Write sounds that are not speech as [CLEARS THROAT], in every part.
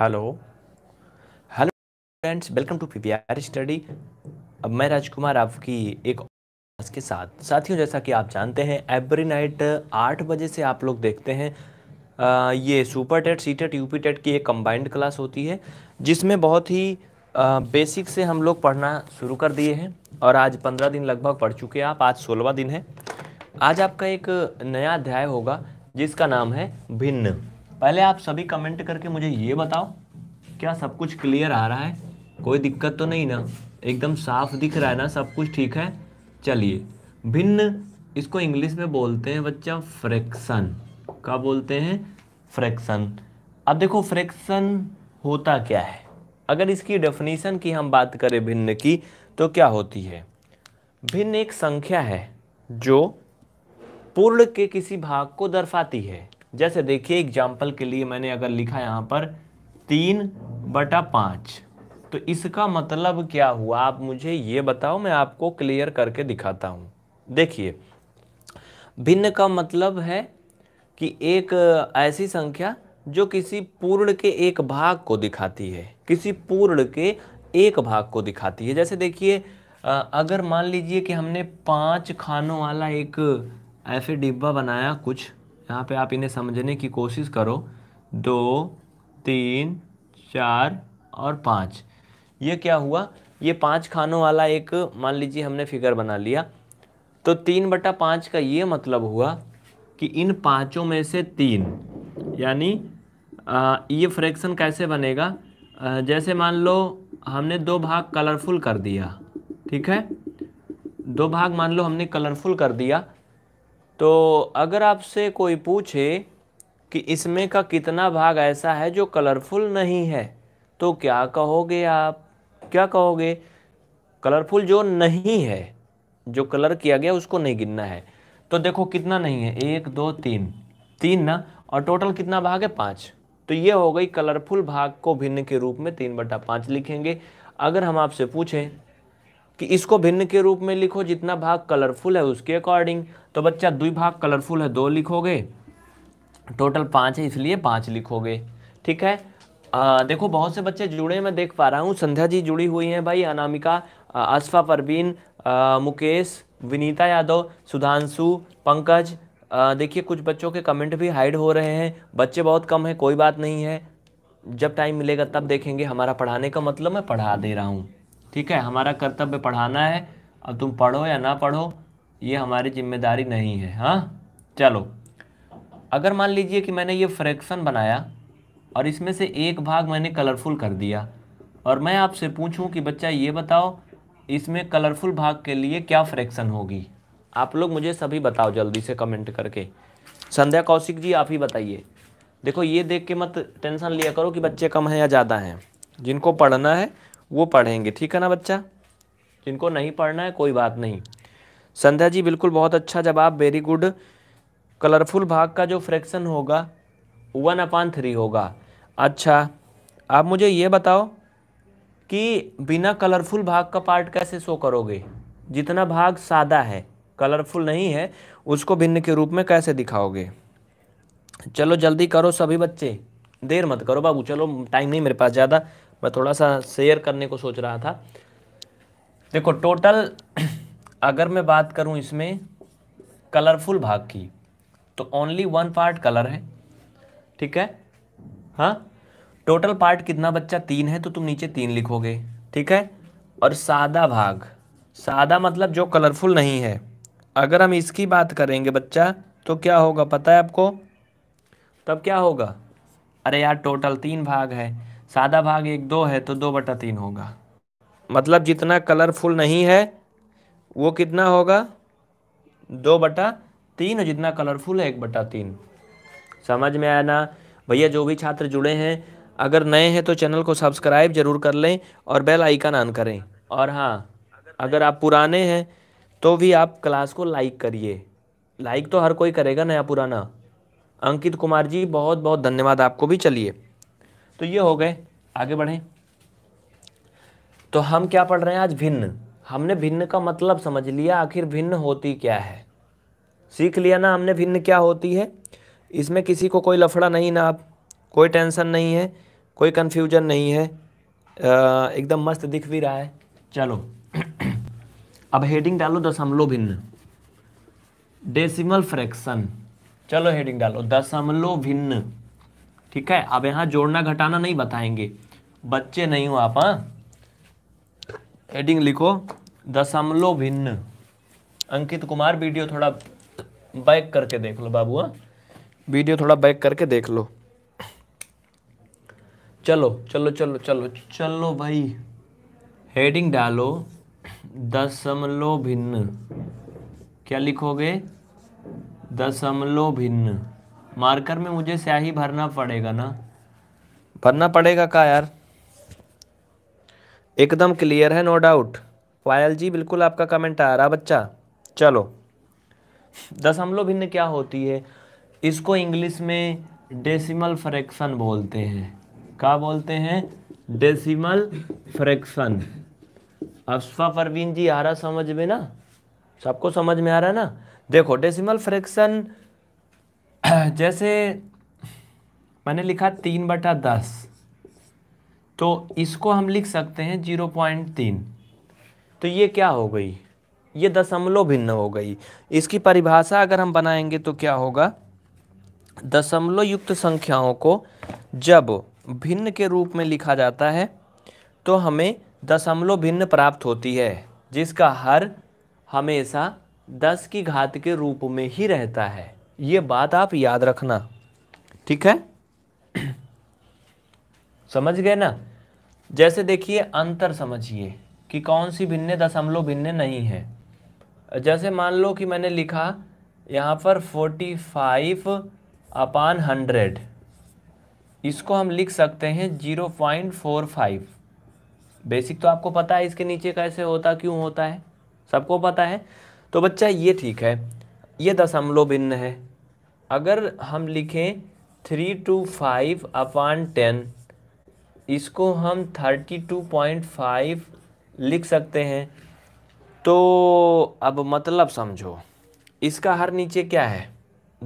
Hello hello friends welcome to PPR study अब मैं राजकुमार आपकी एक के साथ साथियों जैसा कि आप जानते हैं एवरी नाइट आठ बजे से आप लोग देखते हैं आ, ये super TET C TET U TET की एक कंबाइंड क्लास होती है जिसमें बहुत ही आ, बेसिक से हम लोग पढ़ना शुरू कर दिए हैं और आज पंद्रह दिन लगभग पढ़ चुके हैं आप आज सोलवा दिन है आज आपका एक नया अध्याय होगा जिसका नाम है भिन्न पहले आप सभी कमेंट करके मुझे ये बताओ क्या सब कुछ क्लियर आ रहा है कोई दिक्कत तो नहीं ना एकदम साफ दिख रहा है ना सब कुछ ठीक है चलिए भिन्न इसको इंग्लिश में बोलते हैं बच्चा फ्रैक्शन का बोलते हैं फ्रैक्शन अब देखो फ्रैक्शन होता क्या है अगर इसकी डेफिनेशन की हम बात करें भिन्न की तो क्या होती है भिन्न एक संख्या है जो पूर्ण के किसी भाग को दर्शाती है जैसे देखिए एग्जाम्पल के लिए मैंने अगर लिखा यहाँ पर तीन बटा पाँच तो इसका मतलब क्या हुआ आप मुझे ये बताओ मैं आपको क्लियर करके दिखाता हूँ देखिए भिन्न का मतलब है कि एक ऐसी संख्या जो किसी पूर्ण के एक भाग को दिखाती है किसी पूर्ण के एक भाग को दिखाती है जैसे देखिए अगर मान लीजिए कि हमने पांच खानों वाला एक ऐसे डिब्बा बनाया कुछ यहाँ पे आप इन्हें समझने की कोशिश करो दो तीन चार और पाँच ये क्या हुआ ये पाँच खानों वाला एक मान लीजिए हमने फिगर बना लिया तो तीन बटा पाँच का ये मतलब हुआ कि इन पाँचों में से तीन यानी ये फ्रैक्शन कैसे बनेगा आ, जैसे मान लो हमने दो भाग कलरफुल कर दिया ठीक है दो भाग मान लो हमने कलरफुल कर दिया तो अगर आपसे कोई पूछे कि इसमें का कितना भाग ऐसा है जो कलरफुल नहीं है तो क्या कहोगे आप क्या कहोगे कलरफुल जो नहीं है जो कलर किया गया उसको नहीं गिनना है तो देखो कितना नहीं है एक दो तीन तीन ना और टोटल कितना भाग है पाँच तो ये हो गई कलरफुल भाग को भिन्न के रूप में तीन बटा पाँच लिखेंगे अगर हम आपसे पूछें कि इसको भिन्न के रूप में लिखो जितना भाग कलरफुल है उसके अकॉर्डिंग तो बच्चा द्विभाग कलरफुल है दो लिखोगे टोटल पाँच है इसलिए पाँच लिखोगे ठीक है आ, देखो बहुत से बच्चे जुड़े मैं देख पा रहा हूँ संध्या जी जुड़ी हुई हैं भाई अनामिका अशफा परवीन मुकेश विनीता यादव सुधांशु पंकज देखिए कुछ बच्चों के कमेंट भी हाइड हो रहे हैं बच्चे बहुत कम हैं कोई बात नहीं है जब टाइम मिलेगा तब देखेंगे हमारा पढ़ाने का मतलब मैं पढ़ा दे रहा हूँ ठीक है हमारा कर्तव्य पढ़ाना है अब तुम पढ़ो या ना पढ़ो ये हमारी जिम्मेदारी नहीं है हाँ चलो अगर मान लीजिए कि मैंने ये फ्रैक्शन बनाया और इसमें से एक भाग मैंने कलरफुल कर दिया और मैं आपसे पूछूं कि बच्चा ये बताओ इसमें कलरफुल भाग के लिए क्या फ्रैक्शन होगी आप लोग मुझे सभी बताओ जल्दी से कमेंट करके संध्या कौशिक जी आप ही बताइए देखो ये देख के मत टेंशन लिया करो कि बच्चे कम हैं या ज़्यादा हैं जिनको पढ़ना है वो पढ़ेंगे ठीक है ना बच्चा जिनको नहीं पढ़ना है कोई बात नहीं संध्या जी बिल्कुल बहुत अच्छा जवाब वेरी गुड कलरफुल भाग का जो फ्रैक्शन होगा वन अपान थ्री होगा अच्छा आप मुझे ये बताओ कि बिना कलरफुल भाग का पार्ट कैसे शो करोगे जितना भाग सादा है कलरफुल नहीं है उसको भिन्न के रूप में कैसे दिखाओगे चलो जल्दी करो सभी बच्चे देर मत करो बाबू चलो टाइम नहीं मेरे पास ज़्यादा मैं थोड़ा सा शेयर करने को सोच रहा था देखो टोटल अगर मैं बात करूँ इसमें कलरफुल भाग की तो ओनली वन पार्ट कलर है ठीक है हाँ टोटल पार्ट कितना बच्चा तीन है तो तुम नीचे तीन लिखोगे ठीक है और सादा भाग सादा मतलब जो कलरफुल नहीं है अगर हम इसकी बात करेंगे बच्चा तो क्या होगा पता है आपको तब क्या होगा अरे यार टोटल तीन भाग है सादा भाग एक दो है तो दो बटा तीन होगा मतलब जितना कलरफुल नहीं है वो कितना होगा दो बटा तीन और जितना कलरफुल है एक बटा तीन समझ में आया ना भैया जो भी छात्र जुड़े हैं अगर नए हैं तो चैनल को सब्सक्राइब जरूर कर लें और बेल आइकन ऑन करें और हाँ अगर आप पुराने हैं तो भी आप क्लास को लाइक करिए लाइक तो हर कोई करेगा नया पुराना अंकित कुमार जी बहुत बहुत धन्यवाद आपको भी चलिए तो ये हो गए आगे बढ़ें तो हम क्या पढ़ रहे हैं आज भिन्न हमने भिन्न का मतलब समझ लिया आखिर भिन्न होती क्या है सीख लिया ना हमने भिन्न क्या होती है इसमें किसी को कोई लफड़ा नहीं ना आप कोई टेंशन नहीं है कोई कन्फ्यूजन नहीं है एकदम मस्त दिख भी रहा है चलो [CLEARS THROAT] अब हेडिंग डालो दशमलव भिन्न डेसिमल फ्रैक्शन चलो हेडिंग डालो दशमलव भिन्न ठीक है अब यहाँ जोड़ना घटाना नहीं बताएंगे बच्चे नहीं हो आप हाँ हेडिंग लिखो दशमलव भिन्न अंकित कुमार वीडियो थोड़ा बैक करके देख लो बाबू वीडियो हाँ। थोड़ा बैक करके देख लो चलो चलो चलो चलो चलो भाई हेडिंग डालो दशमलव भिन्न क्या लिखोगे दशमलव भिन्न मार्कर में मुझे स्याही भरना पड़ेगा ना भरना पड़ेगा का यार एकदम क्लियर है नो डाउट पायल जी बिल्कुल आपका कमेंट आ रहा बच्चा चलो दशमलव भिन्न क्या होती है इसको इंग्लिश में डेसिमल फ्रैक्शन बोलते हैं क्या बोलते हैं डेसिमल फ्रैक्शन अफवा परवीन जी आ रहा समझ में ना सबको समझ में आ रहा ना देखो डेसिमल फ्रैक्शन [CLEARS THROAT] जैसे मैंने लिखा तीन बटा दस तो इसको हम लिख सकते हैं जीरो पॉइंट तीन तो ये क्या हो गई ये दशमलव भिन्न हो गई इसकी परिभाषा अगर हम बनाएंगे तो क्या होगा दशमलव युक्त संख्याओं को जब भिन्न के रूप में लिखा जाता है तो हमें दशमलव भिन्न प्राप्त होती है जिसका हर हमेशा दस की घात के रूप में ही रहता है ये बात आप याद रखना ठीक है समझ गए ना जैसे देखिए अंतर समझिए कि कौन सी भिन्न दशमलव भिन्न नहीं है जैसे मान लो कि मैंने लिखा यहाँ पर फोर्टी फाइव अपान हंड्रेड इसको हम लिख सकते हैं zero point four five basic तो आपको पता है इसके नीचे कैसे होता क्यों होता है सबको पता है तो बच्चा ये ठीक है ये दशमलव भिन्न है अगर हम लिखें three two five upon ten इसको हम 32.5 लिख सकते हैं तो अब मतलब समझो इसका हर नीचे क्या है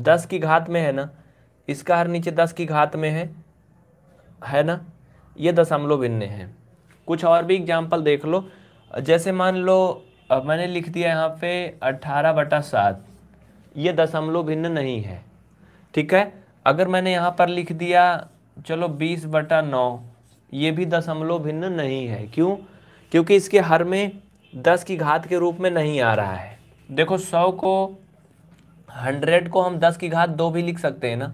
दस की घात में है ना इसका हर नीचे दस की घात में है है ना ये दशमलव भिन्न है कुछ और भी एग्जाम्पल देख लो जैसे मान लो मैंने लिख दिया यहाँ पे अट्ठारह बटा सात ये दशमलव भिन्न नहीं है ठीक है अगर मैंने यहाँ पर लिख दिया चलो बीस बटा नौ ये भी दशमलव भिन्न नहीं है क्यों क्योंकि इसके हर में दस की घात के रूप में नहीं आ रहा है देखो सौ को हंड्रेड को हम दस की घात दो भी लिख सकते हैं ना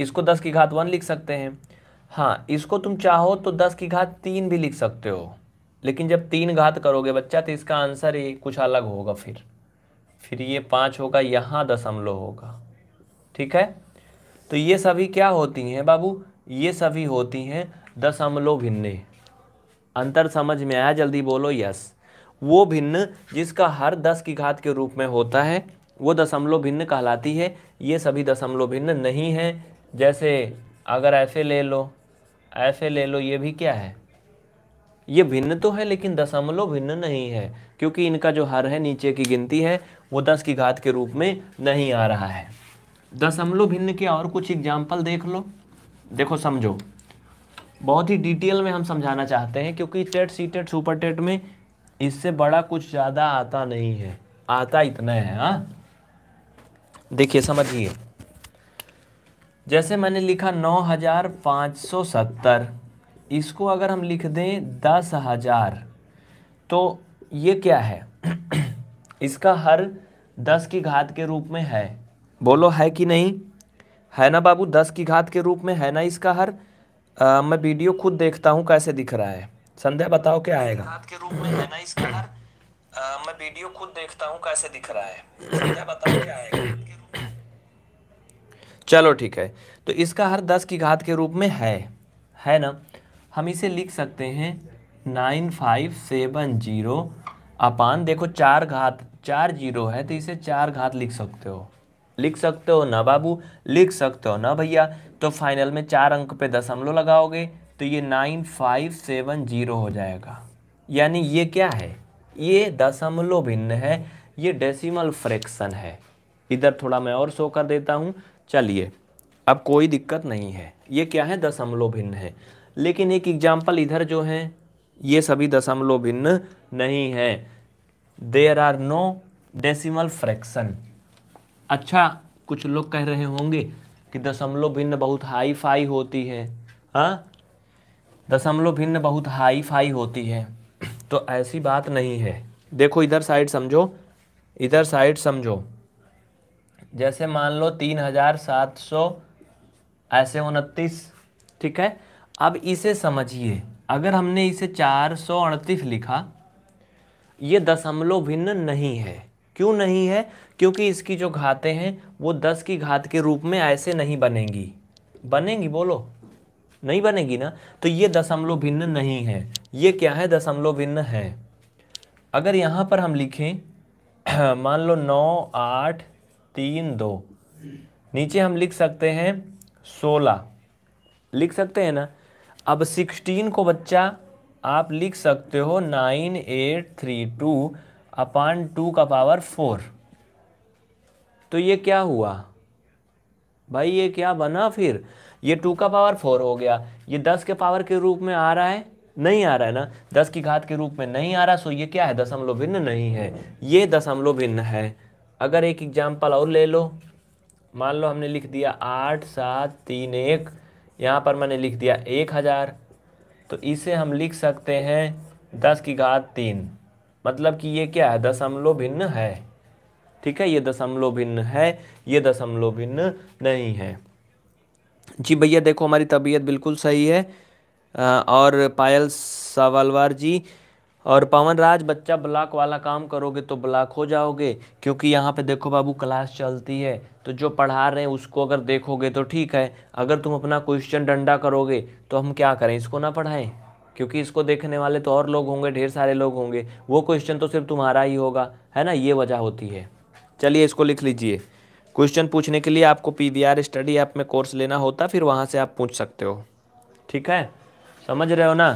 इसको दस की घात वन लिख सकते हैं हाँ इसको तुम चाहो तो दस की घात तीन भी लिख सकते हो लेकिन जब तीन घात करोगे बच्चा तो इसका आंसर ही कुछ अलग होगा फिर फिर ये पाँच होगा यहाँ दशमलव होगा ठीक है तो ये सभी क्या होती हैं बाबू ये सभी होती हैं दशमलव भिन्न अंतर समझ में आया जल्दी बोलो यस वो भिन्न जिसका हर दस की घात के रूप में होता है वो दशमलव भिन्न कहलाती है ये सभी दशमलव भिन्न नहीं है जैसे अगर ऐसे ले लो ऐसे ले लो ये भी क्या है ये भिन्न तो है लेकिन दशमलव भिन्न नहीं है क्योंकि इनका जो हर है नीचे की गिनती है वो दस की घात के रूप में नहीं आ रहा है दशमलव भिन्न के और कुछ एग्जाम्पल देख लो देखो समझो बहुत ही डिटेल में हम समझाना चाहते हैं क्योंकि TET C TET super TET में इससे बड़ा कुछ ज़्यादा आता नहीं है आता इतना है हाँ देखिए समझिए जैसे मैंने लिखा नौ हज़ार पाँच सौ सत्तर इसको अगर हम लिख दें दस हज़ार तो ये क्या है [CLEARS THROAT] इसका हर दस की घात के रूप में है बोलो है कि नहीं है ना बाबू दस की घात के रूप में है ना इसका हर आ, मैं वीडियो खुद देखता हूँ कैसे दिख रहा है संध्या बताओ क्या आएगा हाथ के रूप में है ना इसका आ, मैं वीडियो खुद देखता हूँ कैसे दिख रहा है संध्या बताओ क्या आएगा चलो ठीक है तो इसका हर दस की घात के रूप में है है ना हम इसे लिख सकते हैं nine five seven zero upon देखो चार घात चार जीरो है तो इसे चार घात लिख सकते हो लिख सकते हो ना बाबू लिख सकते हो ना भैया तो फाइनल में चार अंक पे दशमलव लगाओगे तो ये नाइन फाइव सेवन जीरो हो जाएगा यानी ये क्या है ये दशमलव भिन्न है ये डेसिमल फ्रैक्शन है इधर थोड़ा मैं और शो कर देता हूँ चलिए अब कोई दिक्कत नहीं है ये क्या है दशमलव भिन्न है लेकिन एक एग्जाम्पल इधर जो है ये सभी दशमलव भिन्न नहीं है there are no decimal fraction अच्छा कुछ लोग कह रहे होंगे कि दशमलव भिन्न बहुत हाई फाई होती है हाँ दशमलव भिन्न बहुत हाई फाई होती है तो ऐसी बात नहीं है देखो इधर साइड समझो इधर साइड समझो जैसे मान लो तीन हजार सात सौ ऐसे उनतीस ठीक है अब इसे समझिए अगर हमने इसे चार सौ अड़तीस लिखा ये दशमलव भिन्न नहीं है क्यों नहीं है क्योंकि इसकी जो घातें हैं वो दस की घात के रूप में ऐसे नहीं बनेंगी बनेंगी बोलो नहीं बनेगी ना तो ये दशमलव भिन्न नहीं है ये क्या है दशमलव भिन्न है अगर यहाँ पर हम लिखें [CLEARS THROAT] मान लो नौ आठ तीन दो नीचे हम लिख सकते हैं सोलह लिख सकते हैं ना अब सिक्सटीन को बच्चा आप लिख सकते हो nine eight three two upon two का पावर फोर तो ये क्या हुआ भाई ये क्या बना फिर ये टू का पावर फोर हो गया ये दस के पावर के रूप में आ रहा है नहीं आ रहा है ना दस की घात के रूप में नहीं आ रहा सो ये क्या है दशमलव भिन्न नहीं है ये दशमलव भिन्न है अगर एक एग्जाम्पल और ले लो मान लो हमने लिख दिया आठ सात तीन एक यहाँ पर मैंने लिख दिया एक हज़ार तो इसे हम लिख सकते हैं दस की घात तीन मतलब कि ये क्या है दशमलव भिन्न है ठीक है ये दशमलव भिन्न है ये दशमलव भिन्न नहीं है जी भैया देखो हमारी तबीयत बिल्कुल सही है और पायल सावलवार जी और पवन राज बच्चा ब्लॉक वाला काम करोगे तो ब्लॉक हो जाओगे क्योंकि यहाँ पे देखो बाबू क्लास चलती है तो जो पढ़ा रहे हैं उसको अगर देखोगे तो ठीक है अगर तुम अपना क्वेश्चन डंडा करोगे तो हम क्या करें इसको ना पढ़ाएं क्योंकि इसको देखने वाले तो और लोग होंगे ढेर सारे लोग होंगे वो क्वेश्चन तो सिर्फ तुम्हारा ही होगा है ना ये वजह होती है चलिए इसको लिख लीजिए क्वेश्चन पूछने के लिए आपको P V R study app में कोर्स लेना होता फिर वहाँ से आप पूछ सकते हो ठीक है समझ रहे हो ना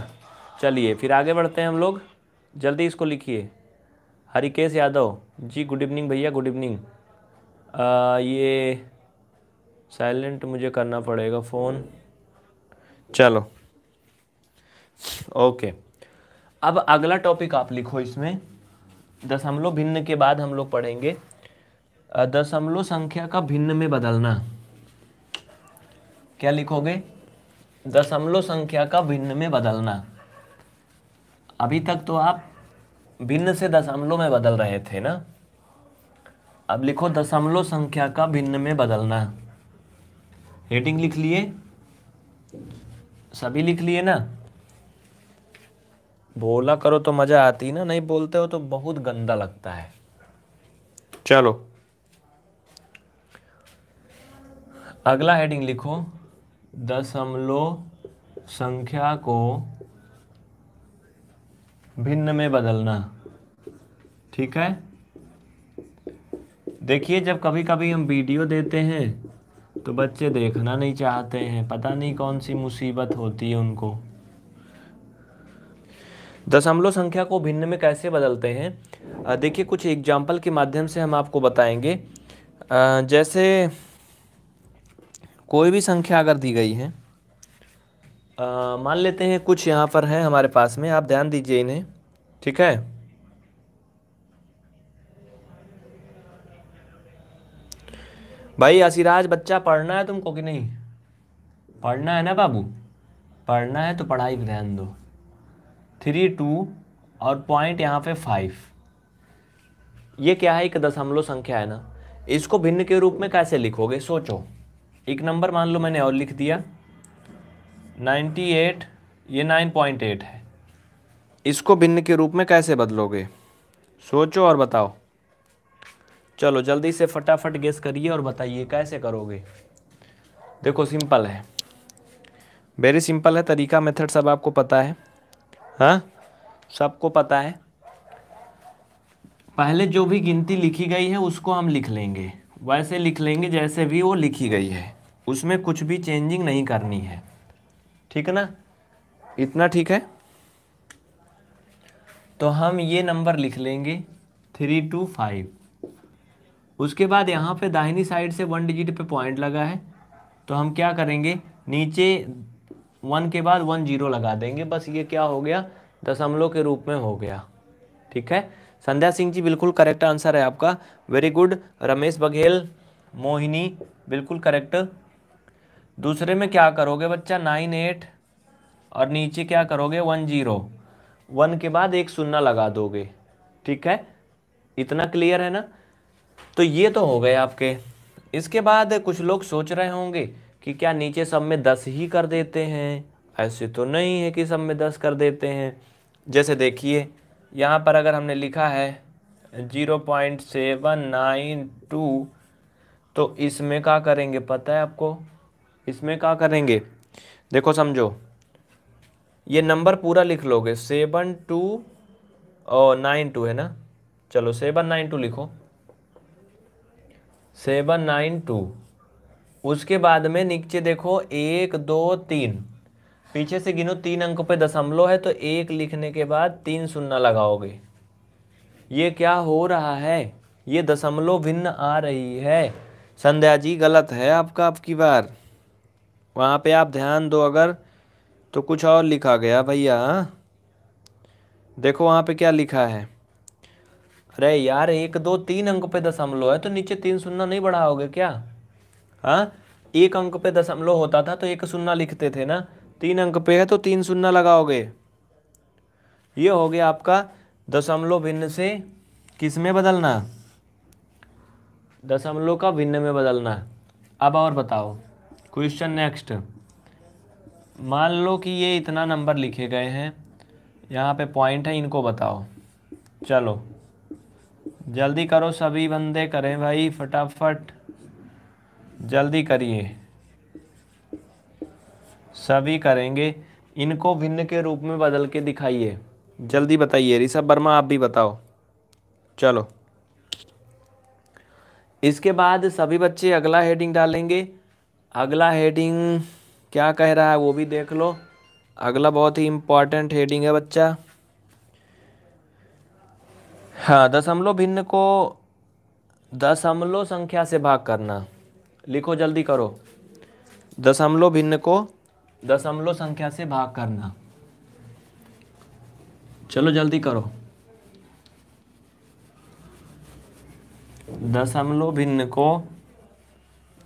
चलिए फिर आगे बढ़ते हैं हम लोग जल्दी इसको लिखिए हरिकेश यादव जी गुड इवनिंग भैया गुड इवनिंग ये साइलेंट मुझे करना पड़ेगा फ़ोन चलो ओके अब अगला टॉपिक आप लिखो इसमें दस हम लोग भिन्न के बाद हम लोग पढ़ेंगे दशमलव संख्या का भिन्न में बदलना क्या लिखोगे दशमलव संख्या का भिन्न में बदलना अभी तक तो आप भिन्न से दशमलव में बदल रहे थे ना अब लिखो दशमलव संख्या का भिन्न में बदलना हेडिंग लिख लिए सभी लिख लिए ना बोला करो तो मज़ा आती ना नहीं बोलते हो तो बहुत गंदा लगता है चलो अगला हेडिंग लिखो दशमलव संख्या को भिन्न में बदलना ठीक है देखिए जब कभी कभी हम वीडियो देते हैं तो बच्चे देखना नहीं चाहते हैं पता नहीं कौन सी मुसीबत होती है उनको दशमलव संख्या को भिन्न में कैसे बदलते हैं देखिए कुछ एग्जाम्पल के माध्यम से हम आपको बताएंगे जैसे कोई भी संख्या अगर दी गई है मान लेते हैं कुछ यहाँ पर है हमारे पास में आप ध्यान दीजिए इन्हें ठीक है भाई असिराज बच्चा पढ़ना है तुमको कि नहीं पढ़ना है ना बाबू पढ़ना है तो पढ़ाई पर ध्यान दो थ्री टू और पॉइंट यहाँ पे फाइव ये क्या है एक दशमलव संख्या है ना इसको भिन्न के रूप में कैसे लिखोगे सोचो एक नंबर मान लो मैंने और लिख दिया नाइन्टी एट ये नाइन पॉइंट एट है इसको भिन्न के रूप में कैसे बदलोगे सोचो और बताओ चलो जल्दी से फटाफट गेस करिए और बताइए कैसे करोगे देखो सिंपल है वेरी सिंपल है तरीका मेथड सब आपको पता है हाँ सबको पता है पहले जो भी गिनती लिखी गई है उसको हम लिख लेंगे वैसे लिख लेंगे जैसे भी वो लिखी गई है उसमें कुछ भी चेंजिंग नहीं करनी है ठीक है ना इतना ठीक है तो हम ये नंबर लिख लेंगे थ्री टू फाइव उसके बाद यहाँ पे दाहिनी साइड से वन डिजिट पे पॉइंट लगा है तो हम क्या करेंगे नीचे वन के बाद वन जीरो लगा देंगे बस ये क्या हो गया दशमलव के रूप में हो गया ठीक है संध्या सिंह जी बिल्कुल करेक्ट आंसर है आपका वेरी गुड रमेश बघेल मोहिनी बिल्कुल करेक्ट दूसरे में क्या करोगे बच्चा नाइन एट और नीचे क्या करोगे वन जीरो वन के बाद एक सुन्ना लगा दोगे ठीक है इतना क्लियर है ना तो ये तो हो गए आपके इसके बाद कुछ लोग सोच रहे होंगे कि क्या नीचे सब में दस ही कर देते हैं ऐसे तो नहीं है कि सब में दस कर देते हैं जैसे देखिए यहाँ पर अगर हमने लिखा है zero point seven nine two तो इसमें क्या करेंगे पता है आपको इसमें क्या करेंगे देखो समझो ये नंबर पूरा लिख लोगे सेवन टू और नाइन टू है ना चलो सेवन नाइन टू लिखो सेवन नाइन टू उसके बाद में नीचे देखो एक दो तीन पीछे से गिनो तीन अंकों पे दशमलव है तो एक लिखने के बाद तीन सुनना लगाओगे ये क्या हो रहा है ये दशमलव भिन्न आ रही है संध्या जी गलत है आपका आपकी बार वहाँ पे आप ध्यान दो अगर तो कुछ और लिखा गया भैया हाँ? देखो वहाँ पे क्या लिखा है अरे यार एक दो तीन अंक पे दशमलव है तो नीचे तीन सुनना नहीं बढ़ाओगे क्या हाँ एक अंक पे दशमलव होता था तो एक सुनना लिखते थे ना तीन अंक पे है तो तीन सुनना लगाओगे ये हो गया आपका दशमलव भिन्न से किस में बदलना दशमलव का भिन्न में बदलना अब और बताओ क्वेश्चन नेक्स्ट मान लो कि ये इतना नंबर लिखे गए हैं यहाँ पे पॉइंट है इनको बताओ चलो जल्दी करो सभी बंदे करें भाई फटाफट जल्दी करिए सभी करेंगे इनको भिन्न के रूप में बदल के दिखाइए जल्दी बताइए ऋषभ वर्मा आप भी बताओ चलो इसके बाद सभी बच्चे अगला हेडिंग डालेंगे अगला हेडिंग क्या कह रहा है वो भी देख लो अगला बहुत ही इम्पॉर्टेंट हेडिंग है बच्चा हाँ दशमलव भिन्न को दशमलव संख्या से भाग करना लिखो जल्दी करो दशमलव भिन्न को दशमलव संख्या से भाग करना चलो जल्दी करो दशमलव भिन्न को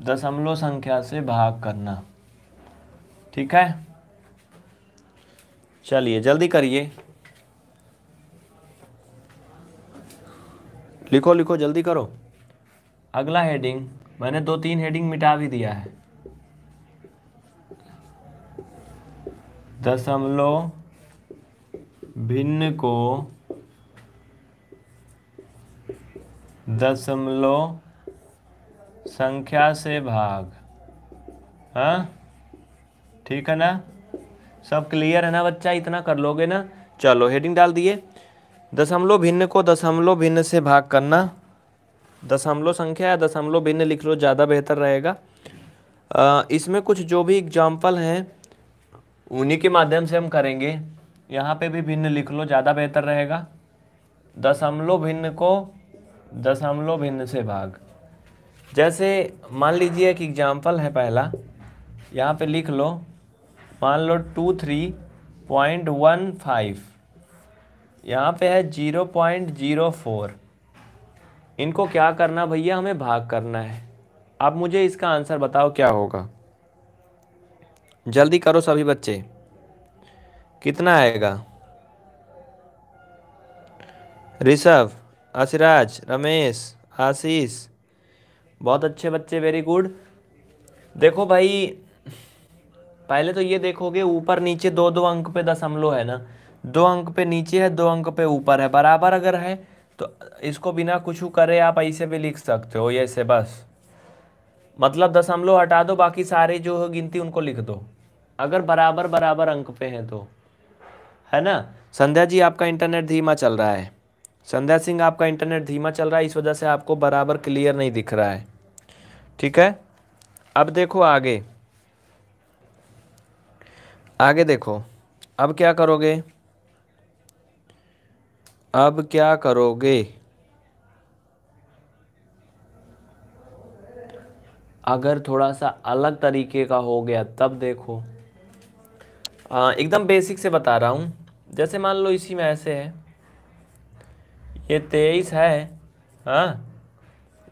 दशमलव संख्या से भाग करना ठीक है चलिए जल्दी करिए लिखो लिखो जल्दी करो अगला हेडिंग मैंने दो तीन हेडिंग मिटा भी दिया है दशमलव भिन्न को दशमलव संख्या से भाग हाँ ठीक है ना सब क्लियर है ना बच्चा इतना कर लोगे ना चलो हेडिंग डाल दिए दशमलव भिन्न को दशमलव भिन्न से भाग करना दशमलव संख्या या दशमलव भिन्न लिख लो ज़्यादा बेहतर रहेगा इसमें कुछ जो भी एग्जाम्पल हैं उन्हीं के माध्यम से हम करेंगे यहाँ पे भी भिन्न लिख लो ज़्यादा बेहतर रहेगा दशमलव भिन्न को दशमलव भिन्न से भाग जैसे मान लीजिए कि एग्जाम्पल है पहला यहाँ पे लिख लो मान लो two three point one five यहाँ पे है जीरो पॉइंट जीरो फोर इनको क्या करना भैया हमें भाग करना है आप मुझे इसका आंसर बताओ क्या होगा जल्दी करो सभी बच्चे कितना आएगा ऋषभ असराज रमेश आशीष बहुत अच्छे बच्चे वेरी गुड देखो भाई पहले तो ये देखोगे ऊपर नीचे दो दो अंक पे दशमलव है ना दो अंक पे नीचे है दो अंक पे ऊपर है बराबर अगर है तो इसको बिना कुछ करे आप ऐसे भी लिख सकते हो ऐसे बस मतलब दशमलव हटा दो बाकी सारे जो है गिनती उनको लिख दो अगर बराबर बराबर अंक पे हैं तो है ना संध्या जी आपका इंटरनेट धीमा चल रहा है संध्या सिंह आपका इंटरनेट धीमा चल रहा है इस वजह से आपको बराबर क्लियर नहीं दिख रहा है ठीक है अब देखो आगे आगे देखो अब क्या करोगे अब क्या करोगे अगर थोड़ा सा अलग तरीके का हो गया तब देखो हाँ, एकदम बेसिक से बता रहा हूँ जैसे मान लो इसी में ऐसे है ये तेईस है हाँ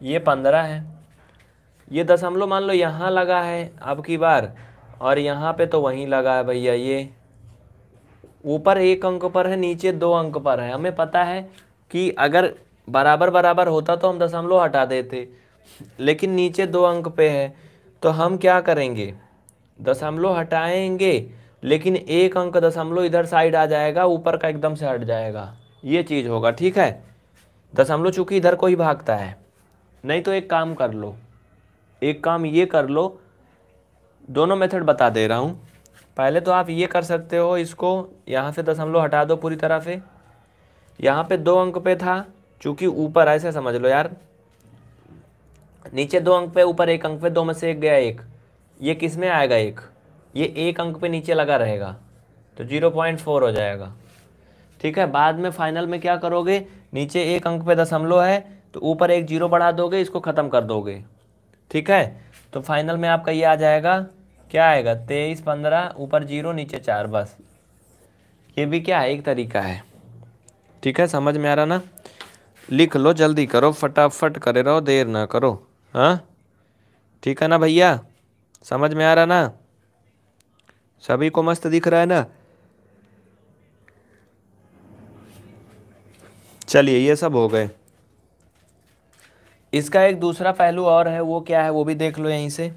ये पंद्रह है ये दशमलव मान लो यहाँ लगा है अब की बार और यहाँ पे तो वहीं लगा है भैया ये ऊपर एक अंक पर है नीचे दो अंक पर है हमें पता है कि अगर बराबर बराबर होता तो हम दशमलव हटा देते लेकिन नीचे दो अंक पे है तो हम क्या करेंगे दशमलव हटाएंगे लेकिन एक अंक दशमलव इधर साइड आ जाएगा ऊपर का एकदम से हट जाएगा ये चीज़ होगा ठीक है दशमलव चूंकि इधर को ही भागता है नहीं तो एक काम कर लो एक काम ये कर लो दोनों मेथड बता दे रहा हूँ पहले तो आप ये कर सकते हो इसको यहाँ से दशमलव हटा दो पूरी तरह से यहाँ पे दो अंक पे था चूँकि ऊपर ऐसे समझ लो यार नीचे दो अंक पे ऊपर एक अंक पे दो में से एक गया एक ये किस में आएगा एक ये एक अंक पे नीचे लगा रहेगा तो ज़ीरो पॉइंट फोर हो जाएगा ठीक है बाद में फाइनल में क्या करोगे नीचे एक अंक पे दशमलव है तो ऊपर एक जीरो बढ़ा दोगे इसको ख़त्म कर दोगे ठीक है तो फाइनल में आपका ये आ जाएगा क्या आएगा तेईस पंद्रह ऊपर जीरो नीचे चार बस ये भी क्या है एक तरीका है ठीक है समझ में आ रहा ना लिख लो जल्दी करो फटाफट करे रहो देर ना करो हाँ ठीक है ना भैया समझ में आ रहा ना सभी को मस्त दिख रहा है ना चलिए ये सब हो गए इसका एक दूसरा पहलू और है वो क्या है वो भी देख लो यहीं से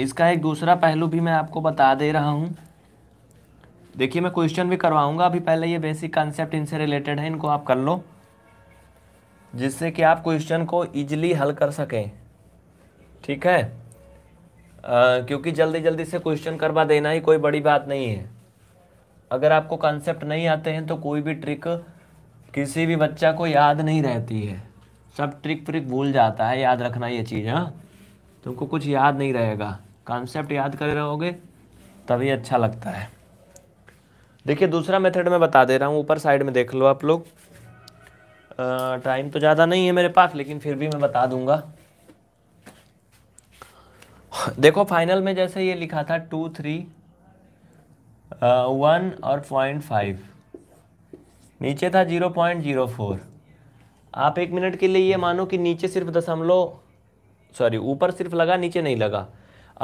इसका एक दूसरा पहलू भी मैं आपको बता दे रहा हूँ देखिए मैं क्वेश्चन भी करवाऊँगा अभी पहले ये बेसिक कॉन्सेप्ट इनसे रिलेटेड है इनको आप कर लो जिससे कि आप क्वेश्चन को इजीली हल कर सकें ठीक है आ, क्योंकि जल्दी जल्दी से क्वेश्चन करवा देना ही कोई बड़ी बात नहीं है अगर आपको कॉन्सेप्ट नहीं आते हैं तो कोई भी ट्रिक किसी भी बच्चा को याद नहीं रहती है सब ट्रिक ट्रिक भूल जाता है याद रखना ये चीज़ हाँ तुमको कुछ याद नहीं रहेगा कॉन्सेप्ट याद कर रहोगे तभी अच्छा लगता है देखिए दूसरा मेथड मैं बता दे रहा हूँ ऊपर साइड में देख लो आप लोग टाइम तो ज़्यादा नहीं है मेरे पास लेकिन फिर भी मैं बता दूंगा देखो फाइनल में जैसे ये लिखा था टू थ्री वन और पॉइंट फाइव नीचे था जीरो पॉइंट जीरो फोर आप एक मिनट के लिए ये मानो कि नीचे सिर्फ दशमलव सॉरी ऊपर सिर्फ लगा नीचे नहीं लगा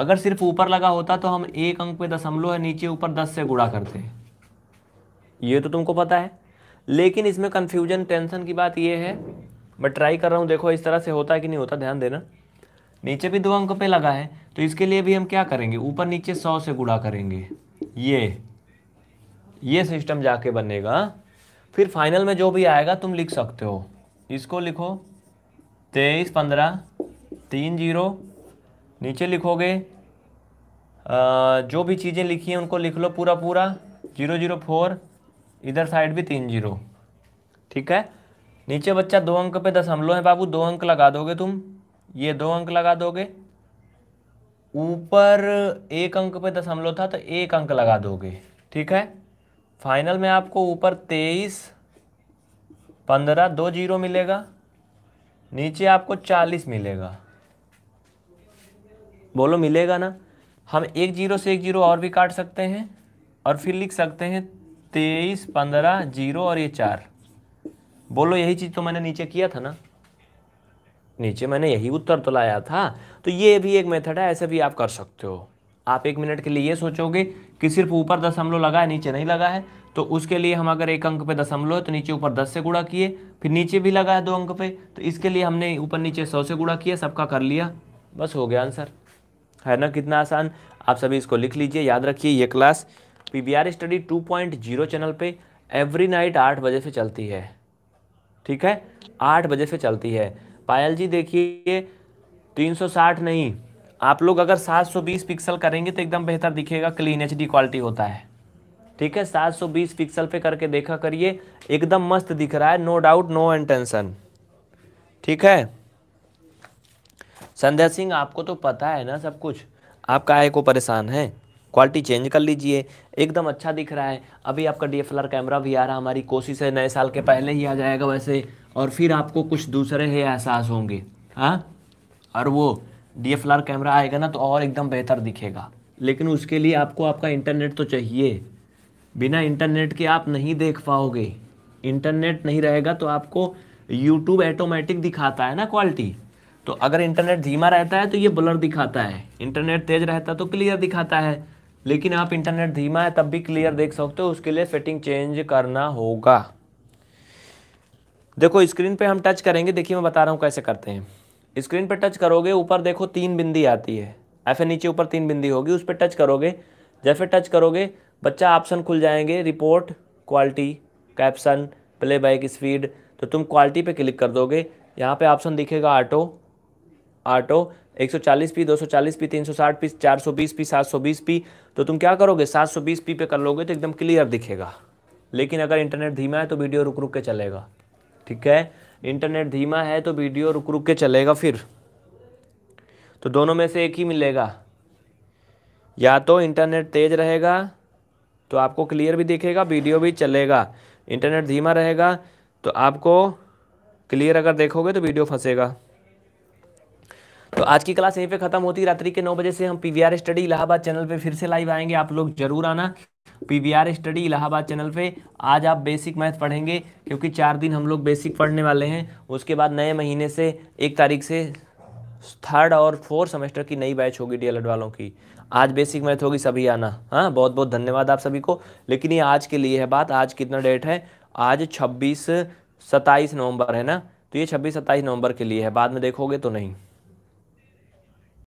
अगर सिर्फ ऊपर लगा होता तो हम एक अंक पे दशमलव है नीचे ऊपर दस से गुड़ा करते ये तो तुमको पता है लेकिन इसमें कन्फ्यूजन टेंशन की बात ये है मैं ट्राई कर रहा हूँ देखो इस तरह से होता है कि नहीं होता ध्यान देना नीचे भी दो अंक पे लगा है तो इसके लिए भी हम क्या करेंगे ऊपर नीचे सौ से गुड़ा करेंगे ये ये सिस्टम जाके बनेगा फिर फाइनल में जो भी आएगा तुम लिख सकते हो इसको लिखो तेईस पंद्रह तीन जीरो नीचे लिखोगे जो भी चीज़ें लिखी हैं उनको लिख लो पूरा पूरा जीरो जीरो फोर इधर साइड भी तीन जीरो ठीक है नीचे बच्चा दो अंक पे दशमलव है बाबू दो अंक लगा दोगे तुम ये दो अंक लगा दोगे ऊपर एक अंक पे दशमलव था तो एक अंक लगा दोगे ठीक है फाइनल में आपको ऊपर तेईस पंद्रह दो जीरो मिलेगा नीचे आपको चालीस मिलेगा बोलो मिलेगा ना हम एक जीरो से एक जीरो और भी काट सकते हैं और फिर लिख सकते हैं तेईस पंद्रह जीरो और ये चार बोलो यही चीज़ तो मैंने नीचे किया था ना नीचे मैंने यही उत्तर तो लाया था तो ये भी एक मेथड है ऐसे भी आप कर सकते हो आप एक मिनट के लिए ये सोचोगे कि सिर्फ ऊपर दशमलव लगा है नीचे नहीं लगा है तो उसके लिए हम अगर एक अंक पे दशमलव है तो नीचे ऊपर दस से गुणा किए फिर नीचे भी लगा है दो अंक पे तो इसके लिए हमने ऊपर नीचे सौ से गुणा किया सबका कर लिया बस हो गया आंसर है ना कितना आसान आप सभी इसको लिख लीजिए याद रखिए ये class P R study two point zero channel पर एवरी नाइट आठ बजे से चलती है ठीक है आठ बजे से चलती है पायल जी देखिए तीन सौ साठ नहीं आप लोग अगर 720 पिक्सल करेंगे तो एकदम बेहतर दिखेगा क्लीन एच क्वालिटी होता है ठीक है 720 पिक्सल पे करके देखा करिए एकदम मस्त दिख रहा है no doubt no intention tension ठीक है संध्या सिंह आपको तो पता है ना सब कुछ आपका आय को परेशान है क्वालिटी चेंज कर लीजिए एकदम अच्छा दिख रहा है अभी आपका डीएफएलआर कैमरा भी आ रहा हमारी कोशिश है नए साल के पहले ही आ जाएगा वैसे और फिर आपको कुछ दूसरे ही एहसास होंगे हाँ और वो डी कैमरा आएगा ना तो और एकदम बेहतर दिखेगा लेकिन उसके लिए आपको आपका इंटरनेट तो चाहिए बिना इंटरनेट के आप नहीं देख पाओगे इंटरनेट नहीं रहेगा तो आपको यूट्यूब ऐटोमेटिक दिखाता है ना क्वालिटी तो अगर इंटरनेट धीमा रहता है तो ये ब्लर दिखाता है इंटरनेट तेज़ रहता है तो क्लियर दिखाता है लेकिन आप इंटरनेट धीमा है तब भी क्लियर देख सकते हो उसके लिए सेटिंग चेंज करना होगा देखो स्क्रीन पे हम टच करेंगे देखिए मैं बता रहा हूँ कैसे करते हैं स्क्रीन पर टच करोगे ऊपर देखो तीन बिंदी आती है ऐसे नीचे ऊपर तीन बिंदी होगी उस पर टच करोगे जैसे टच करोगे बच्चा ऑप्शन खुल जाएंगे report quality caption playback speed तो तुम क्वालिटी पे क्लिक कर दोगे यहाँ पे ऑप्शन दिखेगा auto auto 140 P 240 P 360 P 420 P 720 P तो तुम क्या करोगे 720 पी पे कर लोगे तो एकदम क्लियर दिखेगा लेकिन अगर इंटरनेट धीमा है तो वीडियो रुक रुक के चलेगा ठीक है इंटरनेट धीमा है तो वीडियो रुक रुक के चलेगा फिर तो दोनों में से एक ही मिलेगा या तो इंटरनेट तेज़ रहेगा तो आपको क्लियर भी दिखेगा वीडियो भी चलेगा इंटरनेट धीमा रहेगा तो आपको क्लियर अगर देखोगे तो वीडियो फंसेगा तो आज की क्लास यहीं पे खत्म होती है रात्रि के नौ बजे से हम पीवीआर स्टडी इलाहाबाद चैनल पे फिर से लाइव आएंगे आप लोग जरूर आना पीवीआर स्टडी इलाहाबाद चैनल पे आज आप बेसिक मैथ पढ़ेंगे क्योंकि चार दिन हम लोग बेसिक पढ़ने वाले हैं उसके बाद नए महीने से एक तारीख से थर्ड और फोर्थ सेमेस्टर की नई बैच होगी डी वालों की आज बेसिक मैथ होगी सभी आना हाँ बहुत बहुत धन्यवाद आप सभी को लेकिन ये आज के लिए है बात आज कितना डेट है आज छब्बीस सत्ताईस नवंबर है ना तो ये छब्बीस सत्ताईस नवंबर के लिए है बाद में देखोगे तो नहीं